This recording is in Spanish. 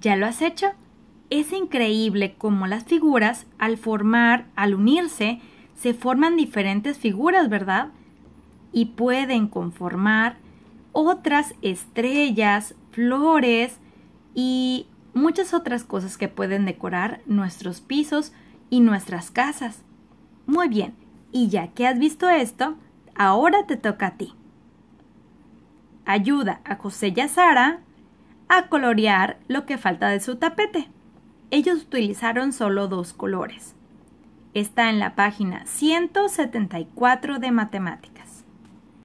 ¿Ya lo has hecho? Es increíble cómo las figuras, al formar, al unirse, se forman diferentes figuras, ¿verdad? Y pueden conformar otras estrellas, flores y muchas otras cosas que pueden decorar nuestros pisos y nuestras casas. Muy bien, y ya que has visto esto, ahora te toca a ti. Ayuda a José y a Sara a colorear lo que falta de su tapete. Ellos utilizaron solo dos colores. Está en la página 174 de matemáticas.